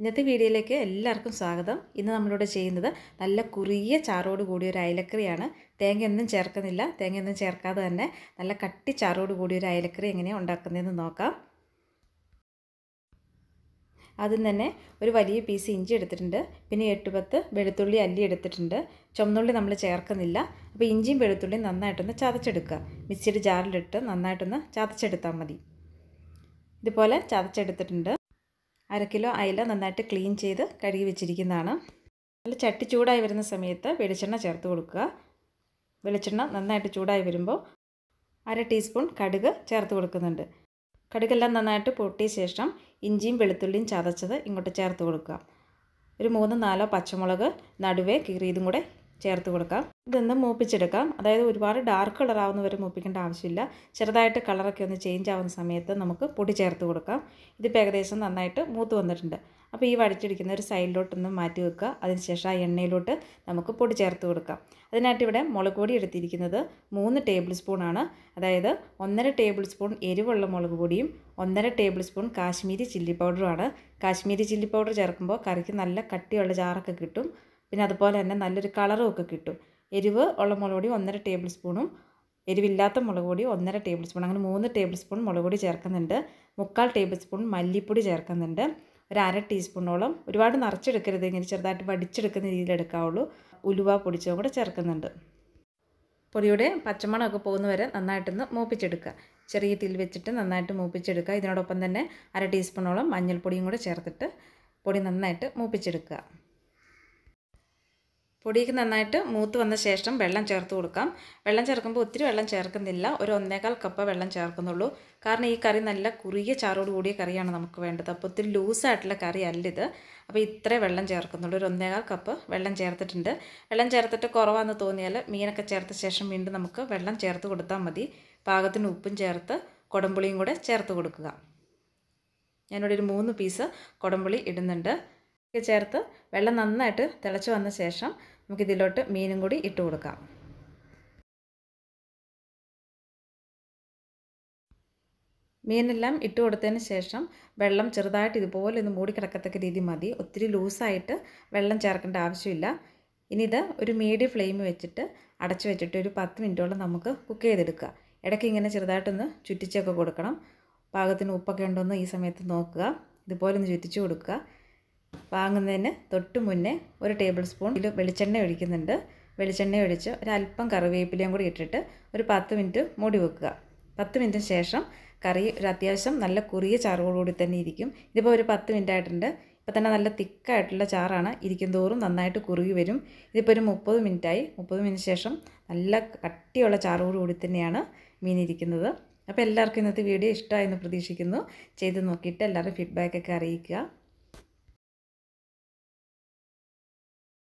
ഇന്നത്തെ വീഡിയോയിലേക്ക് എല്ലാവർക്കും സ്വാഗതം ഇന്ന് നമ്മളിവിടെ ചെയ്യുന്നത് നല്ല കുറിയ ചാറോട് കൂടിയ ഒരു അയലക്കറിയാണ് തേങ്ങയൊന്നും ചേർക്കുന്നില്ല തേങ്ങയൊന്നും ചേർക്കാതെ തന്നെ നല്ല കട്ടി ചാറോട് കൂടിയ ഒരു അയലക്കറി എങ്ങനെയാണ് ഉണ്ടാക്കുന്നതെന്ന് നോക്കാം ആദ്യം തന്നെ ഒരു വലിയ പീസ് ഇഞ്ചി എടുത്തിട്ടുണ്ട് പിന്നെ എട്ടുപത്ത് വെളുത്തുള്ളി അല്ലി എടുത്തിട്ടുണ്ട് ചുമന്നുള്ളി നമ്മൾ ചേർക്കുന്നില്ല അപ്പോൾ ഇഞ്ചിയും വെളുത്തുള്ളിയും നന്നായിട്ടൊന്ന് ചതച്ചെടുക്കുക മിക്സിയുടെ ജാറിലിട്ട് നന്നായിട്ടൊന്ന് ചതച്ചെടുത്താൽ മതി ഇതുപോലെ ചതച്ചെടുത്തിട്ടുണ്ട് അര കിലോ അയില നന്നായിട്ട് ക്ലീൻ ചെയ്ത് കഴുകി വെച്ചിരിക്കുന്നതാണ് നല്ല ചട്ടി ചൂടായി വരുന്ന സമയത്ത് വെളിച്ചെണ്ണ ചേർത്ത് കൊടുക്കുക വെളിച്ചെണ്ണ നന്നായിട്ട് ചൂടായി വരുമ്പോൾ അര ടീസ്പൂൺ കടുക് ചേർത്ത് കൊടുക്കുന്നുണ്ട് കടുകെല്ലാം നന്നായിട്ട് പൊട്ടിയ ശേഷം ഇഞ്ചിയും വെളുത്തുള്ളിയും ചതച്ചത് ഇങ്ങോട്ട് ചേർത്ത് കൊടുക്കുക ഒരു മൂന്ന് നാലോ പച്ചമുളക് നടുവേ കീറിയതും കൂടെ ചേർത്ത് കൊടുക്കാം ഇതൊന്ന് മൂപ്പിച്ചെടുക്കാം അതായത് ഒരുപാട് ഡാർക്ക് കളർ ആവുന്ന വരെ മൂപ്പിക്കേണ്ട ആവശ്യമില്ല ചെറുതായിട്ട് കളറൊക്കെ ഒന്ന് ചേഞ്ച് ആവുന്ന സമയത്ത് നമുക്ക് പൊടി ചേർത്ത് കൊടുക്കാം ഇതിപ്പോൾ ഏകദേശം നന്നായിട്ട് മൂത്ത് വന്നിട്ടുണ്ട് അപ്പോൾ ഈ വടിച്ചിടിക്കുന്ന ഒരു സൈഡിലോട്ടൊന്ന് മാറ്റി വെക്കുക അതിനുശേഷം ആ എണ്ണയിലോട്ട് നമുക്ക് പൊടി ചേർത്ത് കൊടുക്കാം അതിനായിട്ട് ഇവിടെ മുളക് പൊടി എടുത്തിരിക്കുന്നത് മൂന്ന് ടേബിൾ സ്പൂണാണ് അതായത് ഒന്നര ടേബിൾ സ്പൂൺ എരിവുള്ള മുളക് പൊടിയും ഒന്നര ടേബിൾ സ്പൂൺ കാശ്മീരി ചില്ലി പൗഡറുമാണ് കാശ്മീരി ചില്ലി പൗഡർ ചേർക്കുമ്പോൾ കറിക്ക് നല്ല കട്ടിയുള്ള ചാറൊക്കെ കിട്ടും പിന്നെ അതുപോലെ തന്നെ നല്ലൊരു കളറും ഒക്കെ കിട്ടും എരിവ് ഉള്ള മുളക് പൊടി ഒന്നര ടേബിൾ സ്പൂണും എരിവില്ലാത്ത മുളക് പൊടി ഒന്നര ടേബിൾ സ്പൂൺ അങ്ങനെ മൂന്ന് ടേബിൾ സ്പൂൺ മുളക് പൊടി ചേർക്കുന്നുണ്ട് മുക്കാൽ ടേബിൾ സ്പൂൺ മല്ലിപ്പൊടി ചേർക്കുന്നുണ്ട് ഒരു അര ടീസ്പൂണോളം ഒരുപാട് നിറച്ചെടുക്കരുത് ഇങ്ങനെ ചെറുതായിട്ട് വടിച്ചെടുക്കുന്ന രീതിയിൽ എടുക്കാവുള്ളൂ ഉലുവ പൊടിച്ചതും കൂടെ ചേർക്കുന്നുണ്ട് പൊടിയുടെ പച്ചമണമൊക്കെ പോകുന്ന വരെ നന്നായിട്ടൊന്ന് മൂപ്പിച്ചെടുക്കുക ചെറിയ തിൽ വെച്ചിട്ട് നന്നായിട്ട് മൂപ്പിച്ചെടുക്കുക ഇതിനോടൊപ്പം തന്നെ അര ടീസ്പൂണോളം മഞ്ഞൾപ്പൊടിയും കൂടെ ചേർത്തിട്ട് പൊടി നന്നായിട്ട് മൂപ്പിച്ചെടുക്കുക പൊടിയൊക്കെ നന്നായിട്ട് മൂത്ത് വന്ന ശേഷം വെള്ളം ചേർത്ത് കൊടുക്കാം വെള്ളം ചേർക്കുമ്പോൾ ഒത്തിരി വെള്ളം ചേർക്കുന്നില്ല ഒരു ഒന്നേകാൽ കപ്പ് വെള്ളം ചേർക്കുന്നുള്ളൂ കാരണം ഈ കറി നല്ല കുറുകിയ ചാറോട് കൂടിയ കറിയാണ് നമുക്ക് വേണ്ടത് അപ്പോൾ ഒത്തിരി ലൂസായിട്ടുള്ള കറി അല്ലിത് അപ്പോൾ ഇത്ര വെള്ളം ചേർക്കുന്നുള്ളൂ ഒരു ഒന്നേകാൽ കപ്പ് വെള്ളം ചേർത്തിട്ടുണ്ട് വെള്ളം ചേർത്തിട്ട് കുറവാണെന്ന് തോന്നിയാൽ മീനൊക്കെ ചേർത്ത ശേഷം വീണ്ടും നമുക്ക് വെള്ളം ചേർത്ത് കൊടുത്താൽ മതി പാകത്തിന് ഉപ്പും ചേർത്ത് കൊടമ്പുളിയും കൂടെ ചേർത്ത് കൊടുക്കുക ഞാനിവിടെ ഒരു മൂന്ന് പീസ് കൊടമ്പുളി ഇടുന്നുണ്ട് ഒക്കെ ചേർത്ത് വെള്ളം നന്നായിട്ട് തിളച്ച് വന്ന ശേഷം നമുക്കിതിലോട്ട് മീനും കൂടി ഇട്ട് കൊടുക്കാം മീനെല്ലാം ഇട്ട് കൊടുത്തതിന് ശേഷം വെള്ളം ചെറുതായിട്ട് ഇതുപോലെ ഒന്ന് മൂടിക്കിടക്കത്തക്ക രീതി മതി ഒത്തിരി ലൂസായിട്ട് വെള്ളം ചേർക്കേണ്ട ആവശ്യമില്ല ഇനി ഇത് ഒരു മീഡിയം ഫ്ലെയിം വെച്ചിട്ട് അടച്ചു വെച്ചിട്ട് ഒരു പത്ത് മിനിറ്റോളം നമുക്ക് കുക്ക് ചെയ്തെടുക്കുക ഇടയ്ക്ക് ഇങ്ങനെ ചെറുതായിട്ടൊന്ന് ചുറ്റിച്ചൊക്കെ കൊടുക്കണം പാകത്തിന് ഉപ്പൊക്കെ ഉണ്ടോയെന്ന് ഈ സമയത്ത് നോക്കുക ഇതുപോലെ ഒന്ന് ചുറ്റിച്ച് കൊടുക്കുക വാങ്ങുന്നതിന് തൊട്ട് മുന്നേ ഒരു ടേബിൾ സ്പൂൺ ഇതിൽ വെളിച്ചെണ്ണ ഒഴിക്കുന്നുണ്ട് വെളിച്ചെണ്ണ ഒഴിച്ച് ഒരല്പം കറിവേപ്പിലയും കൂടി ഇട്ടിട്ട് ഒരു പത്ത് മിനിറ്റ് മൂടി വെക്കുക പത്ത് മിനിറ്റിന് ശേഷം കറി ഒരു അത്യാവശ്യം നല്ല കുറിയ ചാറോടുകൂടി തന്നെ ഇരിക്കും ഇതിപ്പോൾ ഒരു പത്ത് മിനിറ്റ് ആയിട്ടുണ്ട് ഇപ്പോൾ തന്നെ നല്ല തിക്കായിട്ടുള്ള ചാറാണ് ഇരിക്കും തോറും നന്നായിട്ട് കുറുകി വരും ഇതിപ്പോൾ ഒരു മുപ്പത് മിനിറ്റായി മുപ്പത് മിനിറ്റ് ശേഷം നല്ല കട്ടിയുള്ള ചാറോടുകൂടി തന്നെയാണ് മീൻ ഇരിക്കുന്നത് അപ്പോൾ എല്ലാവർക്കും ഇന്നത്തെ വീഡിയോ എന്ന് പ്രതീക്ഷിക്കുന്നു ചെയ്ത് നോക്കിയിട്ട് എല്ലാവരും ഫീഡ്ബാക്കൊക്കെ അറിയിക്കുക